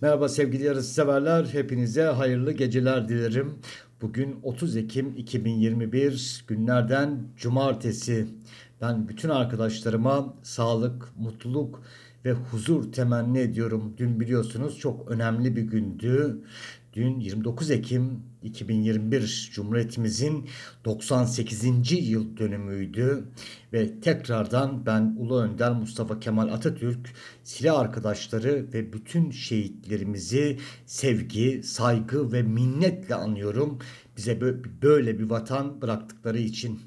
Merhaba sevgili yarısı severler. Hepinize hayırlı geceler dilerim. Bugün 30 Ekim 2021 günlerden cumartesi. Ben bütün arkadaşlarıma sağlık, mutluluk ve huzur temenni ediyorum. Dün biliyorsunuz çok önemli bir gündü. Dün 29 Ekim 2021 Cumhuriyetimizin 98. yıl dönümüydü ve tekrardan ben Ulu Önder Mustafa Kemal Atatürk, silah arkadaşları ve bütün şehitlerimizi sevgi, saygı ve minnetle anıyorum. Bize böyle bir vatan bıraktıkları için.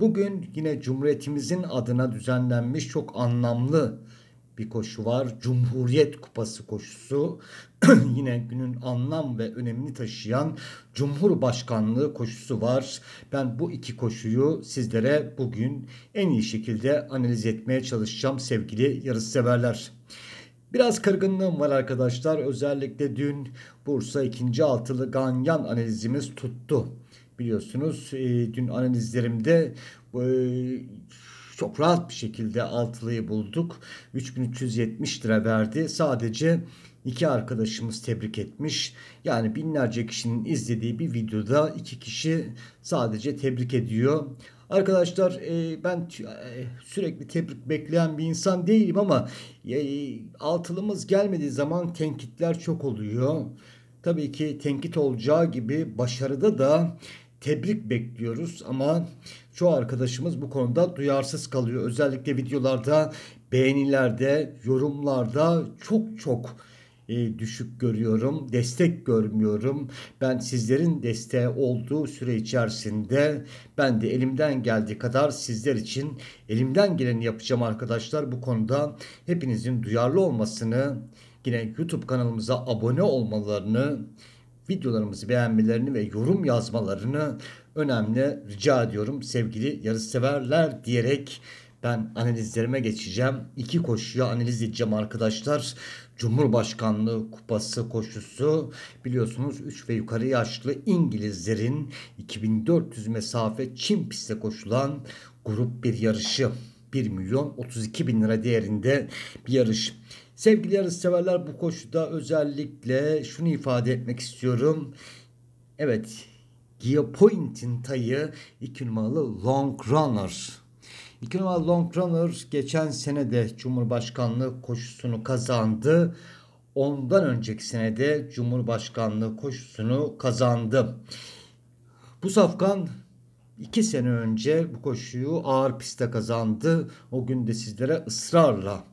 Bugün yine Cumhuriyetimizin adına düzenlenmiş çok anlamlı bir koşu var. Cumhuriyet Kupası koşusu yine günün anlam ve önemini taşıyan Cumhurbaşkanlığı koşusu var. Ben bu iki koşuyu sizlere bugün en iyi şekilde analiz etmeye çalışacağım sevgili yarışseverler. Biraz kırgınlığım var arkadaşlar. Özellikle dün Bursa ikinci altılı ganyan analizimiz tuttu. Biliyorsunuz e, dün analizlerimde e, çok rahat bir şekilde altılıyı bulduk. 3370 lira verdi. Sadece iki arkadaşımız tebrik etmiş. Yani binlerce kişinin izlediği bir videoda iki kişi sadece tebrik ediyor. Arkadaşlar e, ben e, sürekli tebrik bekleyen bir insan değilim ama e, altılımız gelmediği zaman tenkitler çok oluyor. Tabii ki tenkit olacağı gibi başarıda da tebrik bekliyoruz ama çoğu arkadaşımız bu konuda duyarsız kalıyor. Özellikle videolarda, beğenilerde, yorumlarda çok çok e, düşük görüyorum. Destek görmüyorum. Ben sizlerin desteği olduğu süre içerisinde ben de elimden geldiği kadar sizler için elimden geleni yapacağım arkadaşlar. Bu konuda hepinizin duyarlı olmasını, yine YouTube kanalımıza abone olmalarını, videolarımızı beğenmelerini ve yorum yazmalarını önemli rica ediyorum sevgili yarışseverler diyerek ben analizlerime geçeceğim. İki koşuya analiz edeceğim arkadaşlar. Cumhurbaşkanlığı kupası koşusu biliyorsunuz 3 ve yukarı yaşlı İngilizlerin 2400 mesafe Çin pistte koşulan grup bir yarışı. 1 milyon 32 bin lira değerinde bir yarış. Sevgili yarışseverler bu koşuda özellikle şunu ifade etmek istiyorum. Evet Geopoint'in tayı 2 numaralı Long Runner. 2 numaralı Long Runner geçen sene de Cumhurbaşkanlığı koşusunu kazandı. Ondan önceki sene senede Cumhurbaşkanlığı koşusunu kazandı. Bu safkan 2 sene önce bu koşuyu ağır pistte kazandı. O gün de sizlere ısrarla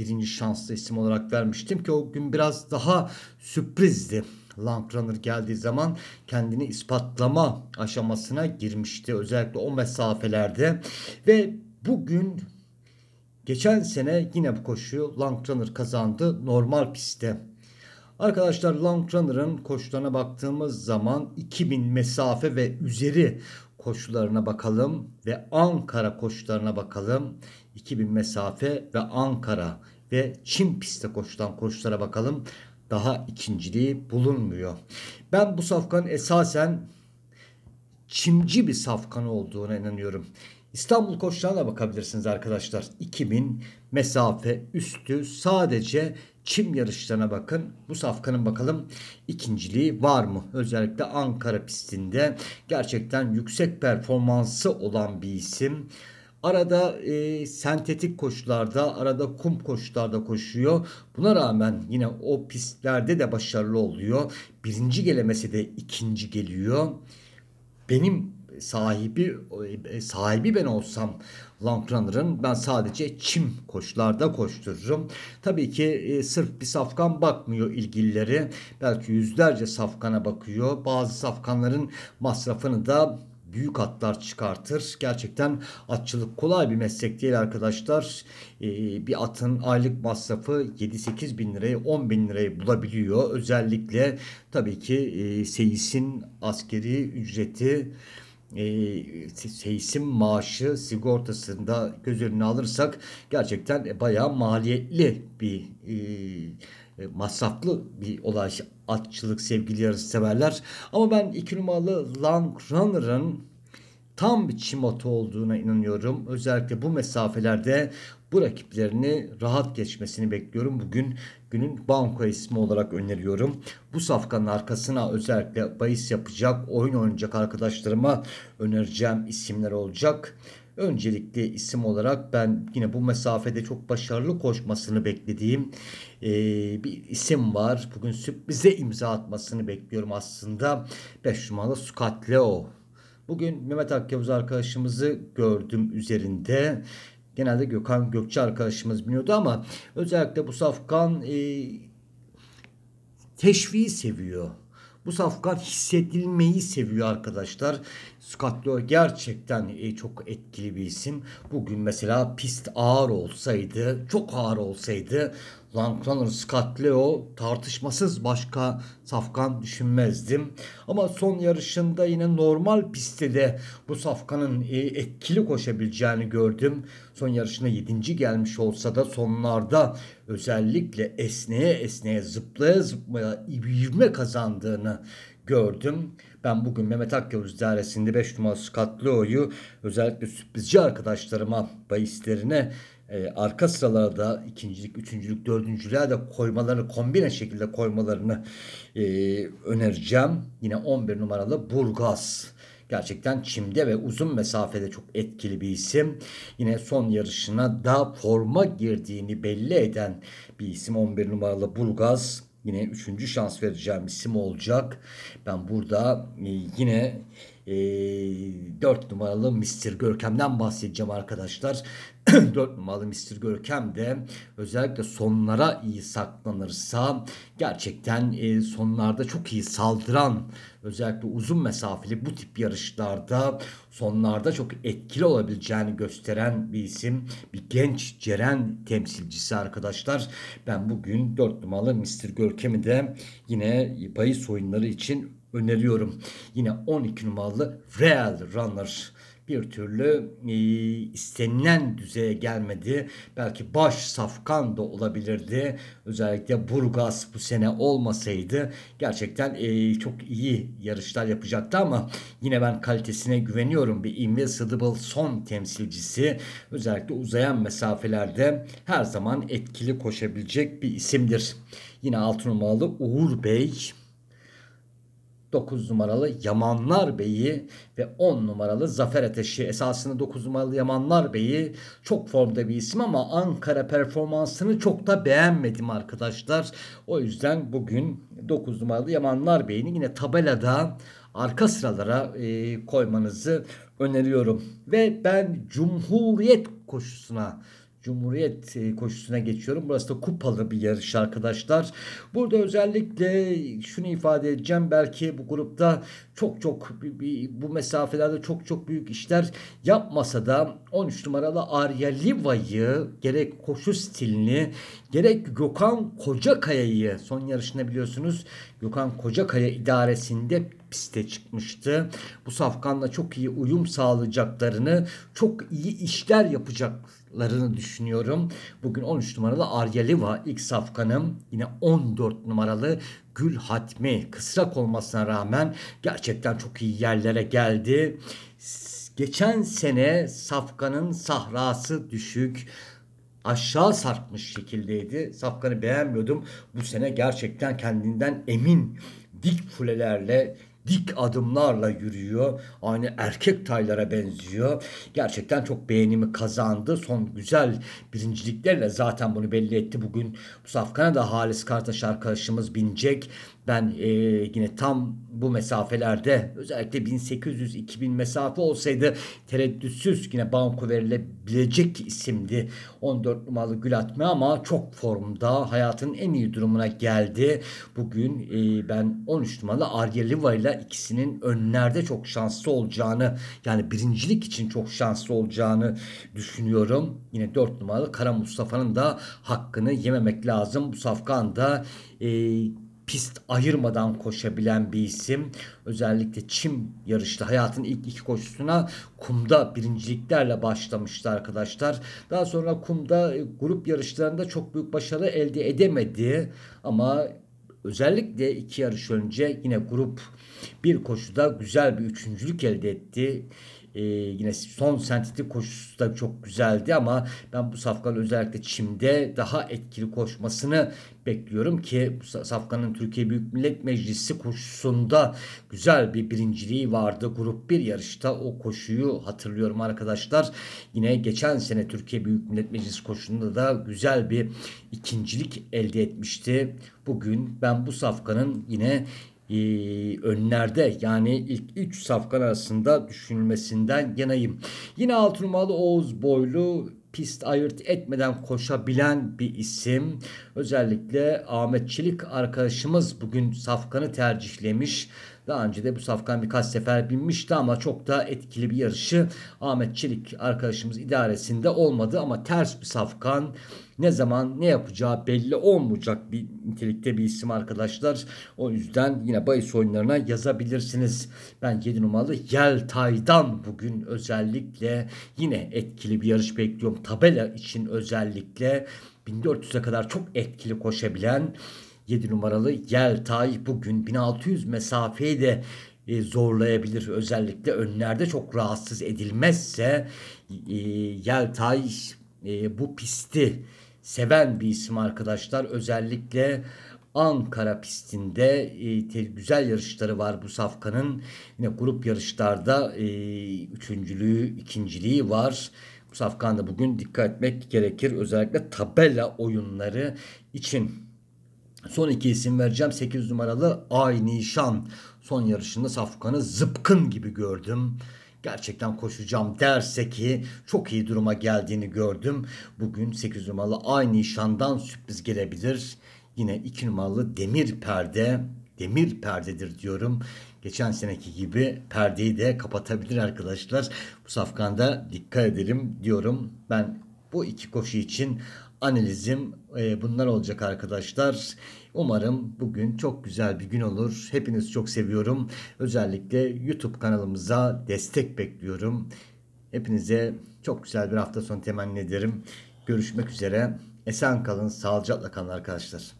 birinci şanslı isim olarak vermiştim ki o gün biraz daha sürprizdi. Long Runner geldiği zaman kendini ispatlama aşamasına girmişti. Özellikle o mesafelerde ve bugün geçen sene yine bu koşuyu Long Runner kazandı normal pistte. Arkadaşlar Long Runner'ın koşularına baktığımız zaman 2000 mesafe ve üzeri koşularına bakalım ve Ankara koşularına bakalım. 2000 mesafe ve Ankara ve Çin pistte koşulan koşulara bakalım. Daha ikinciliği bulunmuyor. Ben bu safkan esasen çimci bir safkan olduğuna inanıyorum. İstanbul koşularına bakabilirsiniz arkadaşlar. 2000 mesafe üstü sadece çim yarışlarına bakın. Bu safkanın bakalım ikinciliği var mı? Özellikle Ankara pistinde gerçekten yüksek performansı olan bir isim. Arada e, sentetik koşularda, arada kum koşularda koşuyor. Buna rağmen yine o pistlerde de başarılı oluyor. Birinci gelemesi de ikinci geliyor. Benim sahibi e, sahibi ben olsam Lankrunner'ın ben sadece çim koşularda koştururum. Tabii ki e, sırf bir safkan bakmıyor ilgilileri. Belki yüzlerce safkana bakıyor. Bazı safkanların masrafını da büyük atlar çıkartır. Gerçekten atçılık kolay bir meslek değil arkadaşlar. Ee, bir atın aylık masrafı 7-8 bin lirayı 10 bin lirayı bulabiliyor. Özellikle tabii ki e, seyisin askeri ücreti ee, seçim maaşı sigortasında göz önüne alırsak gerçekten bayağı maliyetli bir e, e masraflı bir olay atçılık sevgili yarış severler. Ama ben 2 numaralı Long Runner'ın tam bir çimato olduğuna inanıyorum. Özellikle bu mesafelerde bu rakiplerini rahat geçmesini bekliyorum. Bugün günün banko ismi olarak öneriyorum. Bu safkanın arkasına özellikle bahis yapacak, oyun oynayacak arkadaşlarıma önereceğim isimler olacak. Öncelikle isim olarak ben yine bu mesafede çok başarılı koşmasını beklediğim e, bir isim var. Bugün sürprize imza atmasını bekliyorum aslında. 5 numaralı Scott Leo Bugün Mehmet Akkavuz arkadaşımızı gördüm üzerinde. Genelde Gökhan Gökçe arkadaşımız biliyordu ama özellikle bu Safkan e, teşviği seviyor. Bu safkan hissedilmeyi seviyor arkadaşlar. Scott gerçekten e, çok etkili bir isim. Bugün mesela pist ağır olsaydı, çok ağır olsaydı Connor Scott Leo tartışmasız başka safkan düşünmezdim. Ama son yarışında yine normal pistte de bu safkanın e, etkili koşabileceğini gördüm. Son yarışına 7. gelmiş olsa da sonlarda özellikle esneye esneye zıplaya zıplaya ivme kazandığını gördüm. Ben bugün Mehmet Akyavuz dairesinde 5 numaralı Skatlıo'yu özellikle sürprizci arkadaşlarıma bayislerine e, arka sıralarda ikincilik, üçüncülük, dördüncülüğe de koymalarını kombine şekilde koymalarını e, önereceğim. Yine 11 numaralı Burgaz. Gerçekten çimde ve uzun mesafede çok etkili bir isim. Yine son yarışına da forma girdiğini belli eden bir isim 11 numaralı Burgaz yine üçüncü şans vereceğim isim olacak. Ben burada e, yine e, ee, 4 numaralı Mr. Görkem'den bahsedeceğim arkadaşlar. 4 numaralı Mr. Görkem de özellikle sonlara iyi saklanırsa gerçekten e, sonlarda çok iyi saldıran özellikle uzun mesafeli bu tip yarışlarda sonlarda çok etkili olabileceğini gösteren bir isim. Bir genç Ceren temsilcisi arkadaşlar. Ben bugün 4 numaralı Mr. Görkem'i de yine payı soyunları için öneriyorum. Yine 12 numaralı Real Runner bir türlü e, istenilen düzeye gelmedi. Belki baş safkan da olabilirdi. Özellikle Burgas bu sene olmasaydı gerçekten e, çok iyi yarışlar yapacaktı ama yine ben kalitesine güveniyorum. Bir Invisible son temsilcisi özellikle uzayan mesafelerde her zaman etkili koşabilecek bir isimdir. Yine altı numaralı Uğur Bey 9 numaralı Yamanlar Bey'i ve 10 numaralı Zafer Ateşi. Esasında 9 numaralı Yamanlar Bey'i çok formda bir isim ama Ankara performansını çok da beğenmedim arkadaşlar. O yüzden bugün 9 numaralı Yamanlar Bey'ini yine tabelada arka sıralara e, koymanızı öneriyorum. Ve ben Cumhuriyet koşusuna Cumhuriyet e, koşusuna geçiyorum. Burası da kupalı bir yarış arkadaşlar. Burada özellikle şunu ifade edeceğim. Belki bu grupta çok çok bu mesafelerde çok çok büyük işler yapmasa da 13 numaralı Arya Liva'yı gerek koşu stilini gerek Gökhan Kocakaya'yı son yarışında biliyorsunuz Gökhan Kocakaya idaresinde piste çıkmıştı. Bu safkanla çok iyi uyum sağlayacaklarını, çok iyi işler yapacak larını düşünüyorum. Bugün 13 numaralı Aryaliva ilk safkanım. Yine 14 numaralı Gül Hatmi kısrak olmasına rağmen gerçekten çok iyi yerlere geldi. Geçen sene safkanın sahrası düşük aşağı sarkmış şekildeydi. Safkan'ı beğenmiyordum. Bu sene gerçekten kendinden emin dik fulelerle dik adımlarla yürüyor. Aynı erkek taylara benziyor. Gerçekten çok beğenimi kazandı. Son güzel birinciliklerle zaten bunu belli etti. Bugün bu safkana da Halis Kartaş arkadaşımız binecek. Ben e, yine tam bu mesafelerde özellikle 1800-2000 mesafe olsaydı tereddütsüz yine banko verilebilecek isimdi 14 numaralı gül atma ama çok formda hayatın en iyi durumuna geldi. Bugün e, ben 13 numaralı Arya Liva ile ikisinin önlerde çok şanslı olacağını yani birincilik için çok şanslı olacağını düşünüyorum. Yine 4 numaralı Kara Mustafa'nın da hakkını yememek lazım. Bu safkan da e, pist ayırmadan koşabilen bir isim. Özellikle çim yarışta hayatın ilk iki koşusuna kumda birinciliklerle başlamıştı arkadaşlar. Daha sonra kumda e, grup yarışlarında çok büyük başarı elde edemedi ama özellikle iki yarış önce yine grup bir koşuda güzel bir üçüncülük elde etti e, yine son sentetik koşusu da çok güzeldi ama ben bu Safkan özellikle çimde daha etkili koşmasını bekliyorum ki Safkan'ın Türkiye Büyük Millet Meclisi koşusunda güzel bir birinciliği vardı. Grup 1 yarışta o koşuyu hatırlıyorum arkadaşlar. Yine geçen sene Türkiye Büyük Millet Meclisi koşusunda da güzel bir ikincilik elde etmişti. Bugün ben bu Safkan'ın yine ee, önlerde yani ilk 3 safkan arasında düşünülmesinden yanayım. Yine altı numaralı Oğuz Boylu pist ayırt etmeden koşabilen bir isim. Özellikle Ahmet Çelik arkadaşımız bugün safkanı tercihlemiş. Daha önce de bu safkan birkaç sefer binmişti ama çok da etkili bir yarışı Ahmet Çelik arkadaşımız idaresinde olmadı ama ters bir safkan ne zaman ne yapacağı belli olmayacak bir nitelikte bir isim arkadaşlar. O yüzden yine bahis oyunlarına yazabilirsiniz. Ben 7 numaralı Yeltay'dan bugün özellikle yine etkili bir yarış bekliyorum. Tabela için özellikle 1400'e kadar çok etkili koşabilen 7 numaralı Yeltay bugün 1600 mesafeyi de e, zorlayabilir. Özellikle önlerde çok rahatsız edilmezse e, Yeltay e, bu pisti seven bir isim arkadaşlar. Özellikle Ankara pistinde güzel yarışları var bu safkanın. Yine grup yarışlarda üçüncülüğü, ikinciliği var. Bu safkanda bugün dikkat etmek gerekir. Özellikle tabela oyunları için Son iki isim vereceğim. 8 numaralı Ay Nişan. Son yarışında Safkan'ı zıpkın gibi gördüm gerçekten koşacağım derse ki çok iyi duruma geldiğini gördüm. Bugün 8 numaralı aynı nişandan sürpriz gelebilir. Yine 2 numaralı demir perde demir perdedir diyorum. Geçen seneki gibi perdeyi de kapatabilir arkadaşlar. Bu safkanda dikkat edelim diyorum. Ben bu iki koşu için analizim e, bunlar olacak arkadaşlar. Umarım bugün çok güzel bir gün olur. Hepinizi çok seviyorum. Özellikle YouTube kanalımıza destek bekliyorum. Hepinize çok güzel bir hafta sonu temenni ederim. Görüşmek üzere. Esen kalın, sağlıcakla kalın arkadaşlar.